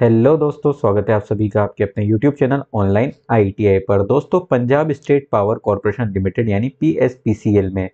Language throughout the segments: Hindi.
हेलो दोस्तों स्वागत है आप सभी का आपके अपने यूट्यूब चैनल ऑनलाइन आईटीआई पर दोस्तों Punjab state power corporation limited यानी पीएसपीसीएल में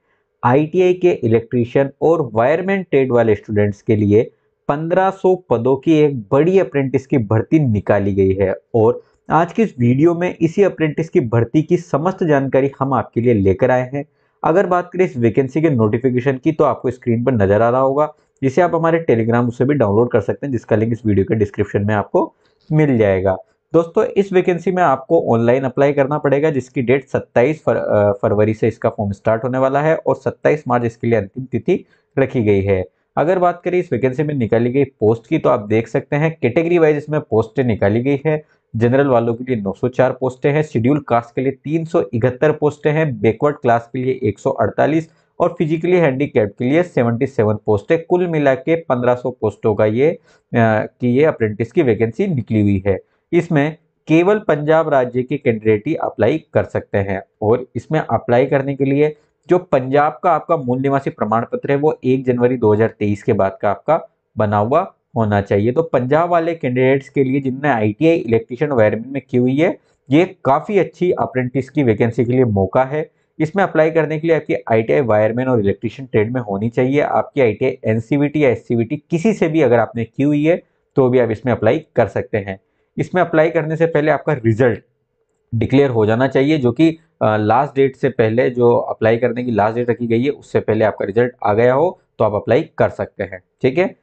आईटीआई के इलेक्ट्रीशियन और वायरमैन ट्रेड वाले स्टूडेंट्स के लिए 1500 पदों की एक बड़ी अप्रेंटिस की भर्ती निकाली गई है और आज की इस वीडियो में इसी अप्रेंटिस की भर्ती की समस्त जानकारी हम आपके लिए लेकर आए हैं अगर बात करें इस वैकेंसी के नोटिफिकेशन की तो आपको स्क्रीन पर नजर आ रहा होगा जिसे आप हमारे टेलीग्राम से भी डाउनलोड कर सकते हैं जिसका लिंक इस वीडियो के डिस्क्रिप्शन में आपको मिल जाएगा दोस्तों इस वैकेंसी में आपको ऑनलाइन अप्लाई करना पड़ेगा जिसकी डेट 27 फरवरी से इसका फॉर्म स्टार्ट होने वाला है और 27 मार्च इसके लिए अंतिम तिथि रखी गई है अगर बात करें इस वैकेंसी में निकाली गई पोस्ट की तो आप देख सकते हैं कैटेगरी वाइज इसमें पोस्टें निकाली गई है जनरल वालों के लिए 904 पोस्टें हैं शेड्यूल कास्ट के लिए इकहत्तर पोस्टें हैं बैकवर्ड क्लास के लिए एक और फिजिकली हैंडीकैप के लिए 77 पोस्ट है कुल मिला के सौ पोस्टों का ये आ, की ये अप्रेंटिस की वैकेंसी निकली हुई है इसमें केवल पंजाब राज्य के कैंडिडेट ही अप्लाई कर सकते हैं और इसमें अप्लाई करने के लिए जो पंजाब का आपका मूल निवासी प्रमाण पत्र है वो एक जनवरी 2023 के बाद का आपका बना हुआ होना चाहिए तो पंजाब वाले कैंडिडेट्स के लिए जिनने आईटीआई इलेक्ट्रिशियन वायरमैन में की हुई है ये काफ़ी अच्छी अप्रेंटिस की वैकेंसी के लिए मौका है इसमें अप्लाई करने के लिए आपकी आई वायरमैन और इलेक्ट्रिशियन ट्रेड में होनी चाहिए आपकी आई टी या एस किसी से भी अगर आपने की हुई है तो भी आप इसमें अप्लाई कर सकते हैं इसमें अप्लाई करने से पहले आपका रिजल्ट डिक्लेयर हो जाना चाहिए जो कि लास्ट डेट से पहले जो अप्लाई करने की लास्ट डेट रखी गई है उससे पहले आपका रिजल्ट आ गया हो तो आप अप्लाई कर सकते हैं ठीक है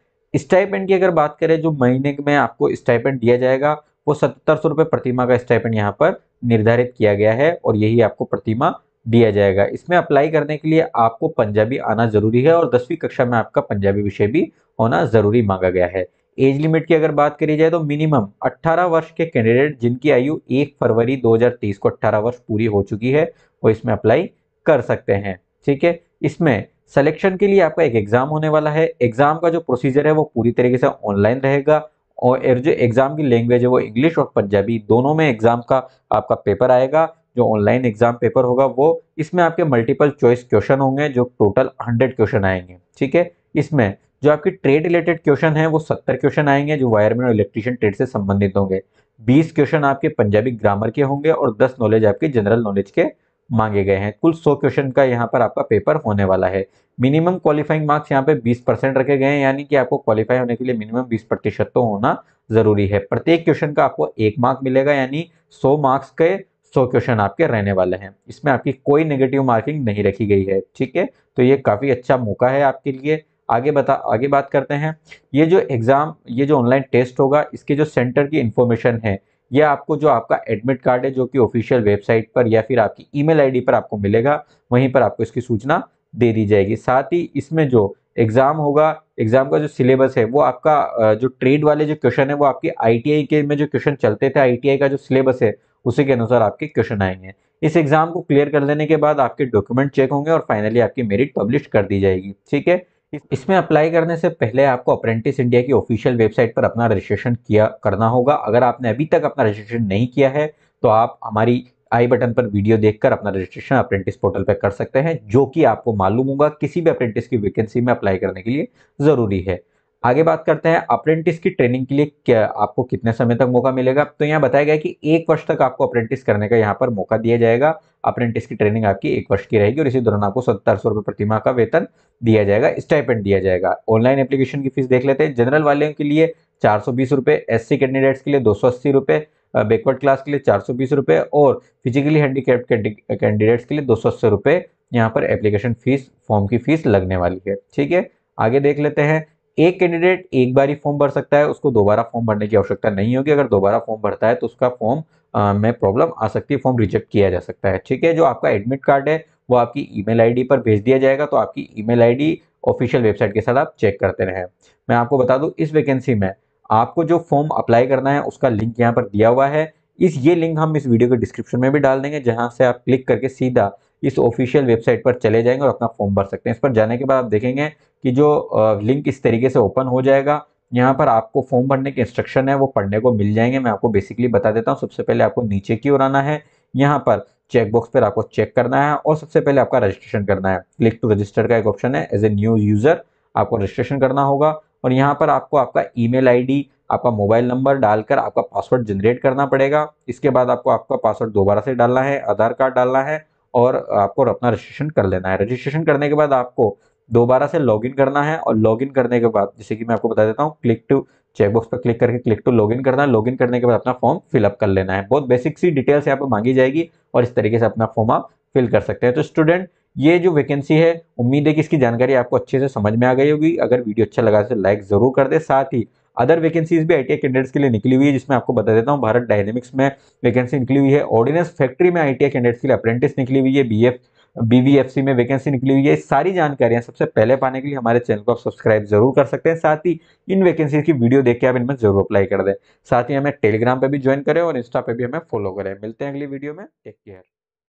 स्टाइपेंट की अगर बात करें जो महीने में आपको स्टाइपेंट दिया जाएगा वो सत्तर सौ रुपये प्रतिमा का स्टाइपेंट यहाँ पर निर्धारित किया गया है और यही आपको प्रतिमा दिया जाएगा इसमें अप्लाई करने के लिए आपको पंजाबी आना जरूरी है और दसवीं कक्षा में आपका पंजाबी विषय भी होना जरूरी मांगा गया है एज लिमिट की अगर बात करी जाए तो मिनिमम 18 वर्ष के कैंडिडेट जिनकी आयु 1 फरवरी 2023 को 18 वर्ष पूरी हो चुकी है वो इसमें अप्लाई कर सकते हैं ठीक है इसमें सिलेक्शन के लिए आपका एक एग्जाम होने वाला है एग्जाम का जो प्रोसीजर है वो पूरी तरीके से ऑनलाइन रहेगा और जो एग्जाम की लैंग्वेज है वो इंग्लिश और पंजाबी दोनों में एग्जाम का आपका पेपर आएगा जो ऑनलाइन एग्जाम पेपर होगा वो इसमें आपके मल्टीपल चॉइस क्वेश्चन होंगे जो टोटल हंड्रेड क्वेश्चन आएंगे ठीक है इसमें जो आपके ट्रेड रिलेटेड क्वेश्चन है वो सत्तर क्वेश्चन आएंगे जो वायरमैन और इलेक्ट्रिशियन ट्रेड से संबंधित होंगे बीस क्वेश्चन आपके पंजाबी ग्रामर के होंगे और दस नॉलेज आपके जनरल नॉलेज के मांगे गए हैं कुल सौ क्वेश्चन का यहाँ पर आपका पेपर होने वाला है मिनिमम क्वालिफाइंग मार्क्स यहाँ पे बीस परसेंट रखे गए हैं यानी कि आपको क्वालिफाई होने के लिए मिनिमम बीस प्रतिशत तो होना जरूरी है प्रत्येक क्वेश्चन का आपको एक मार्क मिलेगा यानी सौ मार्क्स के सौ क्वेश्चन आपके रहने वाले हैं इसमें आपकी कोई नेगेटिव मार्किंग नहीं रखी गई है ठीक है तो ये काफ़ी अच्छा मौका है आपके लिए आगे बता आगे बात करते हैं ये जो एग्ज़ाम ये जो ऑनलाइन टेस्ट होगा इसके जो सेंटर की इन्फॉर्मेशन है यह आपको जो आपका एडमिट कार्ड है जो कि ऑफिशियल वेबसाइट पर या फिर आपकी ईमेल आईडी पर आपको मिलेगा वहीं पर आपको इसकी सूचना दे दी जाएगी साथ ही इसमें जो एग्ज़ाम होगा एग्ज़ाम का जो सिलेबस है वो आपका जो ट्रेड वाले जो क्वेश्चन है वो आपके आईटीआई के में जो क्वेश्चन चलते थे आईटीआई का जो सिलेबस है उसी के अनुसार आपके क्वेश्चन आएंगे इस एग्जाम को क्लियर कर लेने के बाद आपके डॉक्यूमेंट चेक होंगे और फाइनली आपकी मेरिट पब्लिश कर दी जाएगी ठीक है इसमें अप्लाई करने से पहले आपको अप्रेंटिस इंडिया की ऑफिशियल वेबसाइट पर अपना रजिस्ट्रेशन किया करना होगा अगर आपने अभी तक अपना रजिस्ट्रेशन नहीं किया है तो आप हमारी आई बटन पर वीडियो देखकर अपना रजिस्ट्रेशन अप्रेंटिस पोर्टल पर कर सकते हैं जो कि आपको मालूम होगा किसी भी अप्रेंटिस की वैकेंसी में अप्लाई करने के लिए ज़रूरी है आगे बात करते हैं अप्रेंटिस की ट्रेनिंग के लिए क्या आपको कितने समय तक मौका मिलेगा तो यहाँ बताया गया कि एक वर्ष तक आपको अप्रेंटिस करने का यहाँ पर मौका दिया जाएगा अप्रेंटिस की ट्रेनिंग आपकी एक वर्ष की रहेगी और इसी दौरान आपको सत्तर सौ रुपये प्रतिमा का वेतन दिया जाएगा स्टाइपेंट दिया जाएगा ऑनलाइन एप्लीकेशन की फीस देख लेते हैं जनरल वाले के लिए चार सौ बीस एस सी कैंडिडेट्स के लिए दो सौ अस्सी बैकवर्ड क्लास के लिए चार सौ बीस रुपये और फिजिकली हैंडीकेप कैंडिडेट्स के लिए दो सौ अस्सी यहाँ पर एप्लीकेशन फीस फॉर्म की फीस लगने वाली है ठीक है आगे देख लेते हैं एक कैंडिडेट एक बार ही फॉर्म भर सकता है उसको दोबारा फॉर्म भरने की आवश्यकता नहीं होगी अगर दोबारा फॉर्म भरता है तो उसका फॉर्म में प्रॉब्लम आ सकती है फॉर्म रिजेक्ट किया जा सकता है ठीक है जो आपका एडमिट कार्ड है वो आपकी ईमेल आईडी पर भेज दिया जाएगा तो आपकी ईमेल आईडी ऑफिशियल वेबसाइट के साथ आप चेक करते रहें मैं आपको बता दूं इस वैकेंसी में आपको जो फॉर्म अप्लाई करना है उसका लिंक यहाँ पर दिया हुआ है इस ये लिंक हम इस वीडियो के डिस्क्रिप्शन में भी डाल देंगे जहां से आप क्लिक करके सीधा इस ऑफिशियल वेबसाइट पर चले जाएंगे और अपना फॉर्म भर सकते हैं इस पर जाने के बाद आप देखेंगे कि जो लिंक इस तरीके से ओपन हो जाएगा यहाँ पर आपको फॉर्म भरने के इंस्ट्रक्शन है वो पढ़ने को मिल जाएंगे मैं आपको बेसिकली बता देता हूँ सबसे पहले आपको नीचे की ओर आना है यहाँ पर चेकबॉक्स पर आपको चेक करना है और सबसे पहले आपका रजिस्ट्रेशन करना है क्लिक टू रजिस्टर का एक ऑप्शन है एज ए न्यू यूज़र आपको रजिस्ट्रेशन करना होगा और यहाँ पर आपको आपका ईमेल आईडी आपका मोबाइल नंबर डालकर आपका पासवर्ड जनरेट करना पड़ेगा इसके बाद आपको आपका पासवर्ड दोबारा से डालना है आधार कार्ड डालना है और आपको अपना रजिस्ट्रेशन कर लेना है रजिस्ट्रेशन करने के बाद आपको दोबारा से लॉगिन करना है और लॉगिन करने के बाद जैसे कि मैं आपको बता देता हूँ क्लिक टू चेकबॉक्स पर क्लिक करके क्लिक टू लॉगिन करना है लॉगिन करने के बाद अपना फॉर्म फिलअप कर लेना है बहुत बेसिक सी डिटेल्स यहाँ पर मांगी जाएगी और इस तरीके से अपना फॉर्म आप फिल कर सकते हैं तो स्टूडेंट ये जो वैकेंसी है उम्मीद है कि इसकी जानकारी आपको अच्छे से समझ में आ गई होगी अगर वीडियो अच्छा लगा तो लाइक ज़रूर कर दे साथ ही अदर वैकेंसीज भी आई कैंडिडेट्स के लिए निकली हुई है जिसमें आपको बता देता हूँ भारत डायनेमिक्स में वैकेंसी निकली हुई है ऑर्डिनेंस फैक्ट्री में आई कैंडिडेट्स के लिए अप्रेंटिस निकली हुई है बी बीवीएफसी में वैकेंसी निकली हुई है सारी जानकारियां सबसे पहले पाने के लिए हमारे चैनल को आप सब्सक्राइब जरूर कर सकते हैं साथ ही इन वैकेंसी की वीडियो देख के आप इनमें जरूर अप्लाई कर दें साथ ही हमें टेलीग्राम पर भी ज्वाइन करें और इंस्टा पर भी हमें फॉलो करें मिलते हैं अगली वीडियो में टेक केयर